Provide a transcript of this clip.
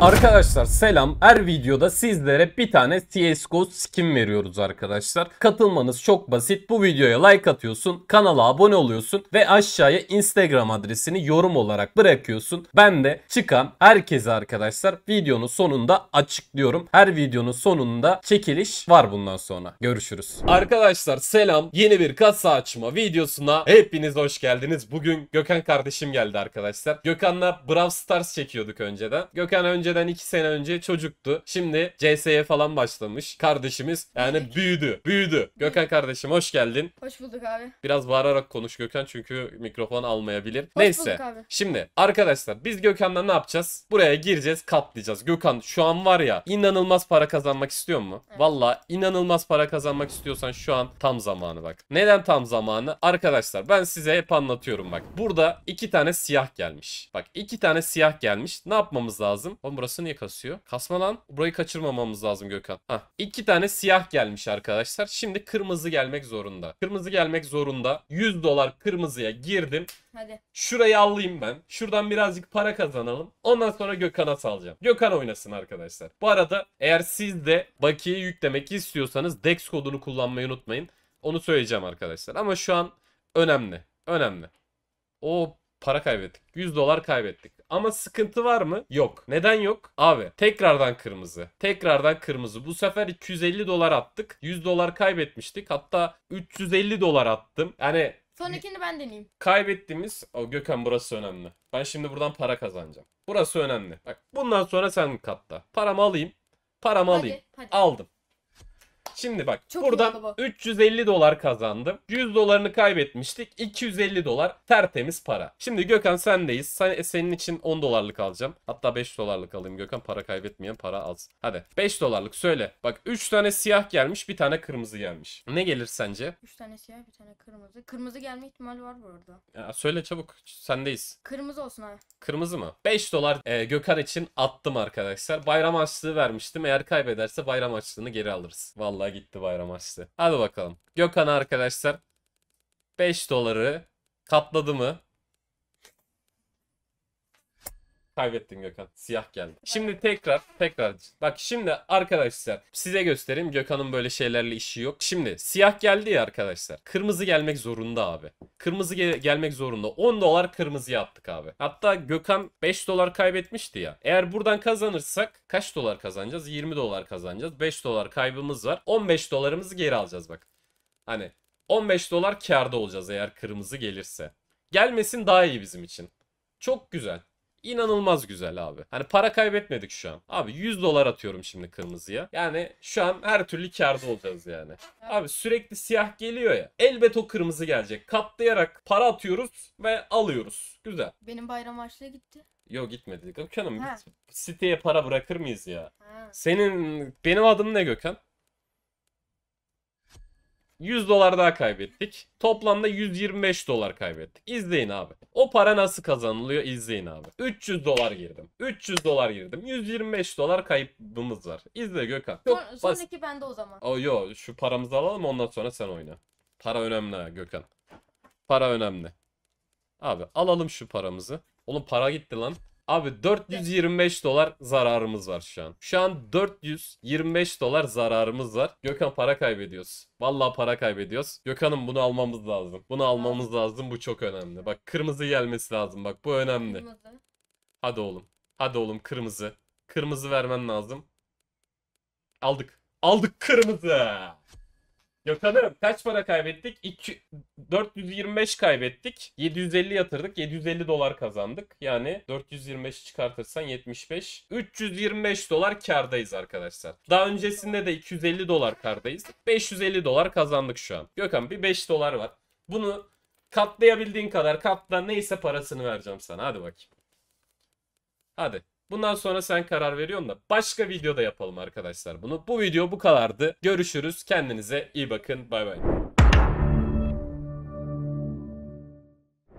Arkadaşlar selam. Her videoda sizlere bir tane CSGO skin veriyoruz arkadaşlar. Katılmanız çok basit. Bu videoya like atıyorsun, kanala abone oluyorsun ve aşağıya Instagram adresini yorum olarak bırakıyorsun. Ben de çıkan herkese arkadaşlar videonun sonunda açıklıyorum. Her videonun sonunda çekiliş var bundan sonra. Görüşürüz. Arkadaşlar selam. Yeni bir kasa açma videosuna hepiniz hoş geldiniz. Bugün Gökhan kardeşim geldi arkadaşlar. Gökhan'la Brawl Stars çekiyorduk önceden. Gökhan önce önceden 2 sene önce çocuktu. Şimdi CS'ye falan başlamış. Kardeşimiz yani büyüdü. Büyüdü. Gökhan kardeşim hoş geldin. Hoş bulduk abi. Biraz bağırarak konuş Gökhan çünkü mikrofon almayabilir. Hoş Neyse. bulduk abi. Şimdi arkadaşlar biz Gökhan'la ne yapacağız? Buraya gireceğiz katlayacağız. Gökhan şu an var ya inanılmaz para kazanmak istiyor mu? Evet. Valla inanılmaz para kazanmak istiyorsan şu an tam zamanı bak. Neden tam zamanı? Arkadaşlar ben size hep anlatıyorum bak. Burada iki tane siyah gelmiş. Bak iki tane siyah gelmiş. Ne yapmamız lazım? Oğlum Bakalım burası niye kasıyor? Kasma lan. Burayı kaçırmamamız lazım Gökhan. Hah. İki tane siyah gelmiş arkadaşlar. Şimdi kırmızı gelmek zorunda. Kırmızı gelmek zorunda. 100 dolar kırmızıya girdim. Hadi. Şurayı alayım ben. Şuradan birazcık para kazanalım. Ondan sonra Gökhan'a salacağım. Gökhan oynasın arkadaşlar. Bu arada eğer siz de bakiye yüklemek istiyorsanız DEX kodunu kullanmayı unutmayın. Onu söyleyeceğim arkadaşlar. Ama şu an önemli. Önemli. O para kaybettik. 100 dolar kaybettik. Ama sıkıntı var mı? Yok. Neden yok? Abi tekrardan kırmızı. Tekrardan kırmızı. Bu sefer 250 dolar attık. 100 dolar kaybetmiştik. Hatta 350 dolar attım. Yani Sonrakini ben deneyeyim. kaybettiğimiz... O Gökhan burası önemli. Ben şimdi buradan para kazanacağım. Burası önemli. Bak bundan sonra sen katta. Paramı alayım. Paramı alayım. hadi. Aldım. Şimdi bak Çok buradan 350 dolar kazandım. 100 dolarını kaybetmiştik. 250 dolar tertemiz para. Şimdi Gökhan sendeyiz. Sen, e, senin için 10 dolarlık alacağım. Hatta 5 dolarlık alayım Gökhan. Para kaybetmeyen para az. Hadi 5 dolarlık söyle. Bak 3 tane siyah gelmiş bir tane kırmızı gelmiş. Ne gelir sence? 3 tane siyah bir tane kırmızı. Kırmızı gelme ihtimali var bu arada. Ya, söyle çabuk sendeyiz. Kırmızı olsun abi. Kırmızı mı? 5 dolar e, Gökhan için attım arkadaşlar. Bayram açlığı vermiştim. Eğer kaybederse bayram açlığını geri alırız. Vallahi Vallahi gitti bayram açtı. Hadi bakalım. Gökhan arkadaşlar 5 doları katladı mı? Kaybettin Gökhan. Siyah geldi. Şimdi tekrar tekrar. Bak şimdi arkadaşlar size göstereyim. Gökhan'ın böyle şeylerle işi yok. Şimdi siyah geldi ya arkadaşlar. Kırmızı gelmek zorunda abi. Kırmızı ge- gelmek zorunda. 10 dolar kırmızı yaptık abi. Hatta Gökhan 5 dolar kaybetmişti ya. Eğer buradan kazanırsak kaç dolar kazanacağız? 20 dolar kazanacağız. 5 dolar kaybımız var. 15 dolarımızı geri alacağız bak. Hani 15 dolar karda olacağız eğer kırmızı gelirse. Gelmesin daha iyi bizim için. Çok güzel inanılmaz güzel abi. Hani para kaybetmedik şu an. Abi 100 dolar atıyorum şimdi kırmızıya. Yani şu an her türlü karda olacağız yani. Abi sürekli siyah geliyor ya. Elbet o kırmızı gelecek. Katlayarak para atıyoruz ve alıyoruz. Güzel. Benim bayram harçlığı gitti. Yok gitmedi. Gökhan'ım Ha. Siteye para bırakır mıyız ya? Ha. Senin benim adım ne Gökhan? 100 dolar daha kaybettik. Toplamda 125 dolar kaybettik. İzleyin abi. O para nasıl kazanılıyor izleyin abi. 300 dolar girdim. 300 dolar girdim. 125 dolar kaybımız var. İzle Gökhan. Çok Son, basit. sonraki bende o zaman. Oh yo şu paramızı alalım ondan sonra sen oyna. Para önemli Gökhan. Para önemli. Abi alalım şu paramızı. Oğlum para gitti lan. Abi 425 dolar zararımız var şu an. Şu an 425 dolar zararımız var. Gökhan para kaybediyoruz. Vallahi para kaybediyoruz. Gökhan'ım bunu almamız lazım. Bunu almamız lazım. Bu çok önemli. Bak kırmızı gelmesi lazım. Bak bu önemli. Hadi oğlum. Hadi oğlum kırmızı. Kırmızı vermen lazım. Aldık. Aldık kırmızı. Gökhan'ım kaç para kaybettik? 2 425 kaybettik. 750 yatırdık. 750 dolar kazandık. Yani 425 çıkartırsan 75. 325 dolar kardayız arkadaşlar. Daha öncesinde de 250 dolar kardayız. 550 dolar kazandık şu an. Gökhan bir 5 dolar var. Bunu katlayabildiğin kadar katla neyse parasını vereceğim sana. Hadi bakayım. Hadi. Bundan sonra sen karar veriyorsun da başka videoda yapalım arkadaşlar bunu. Bu video bu kadardı. Görüşürüz. Kendinize iyi bakın. Bay bay.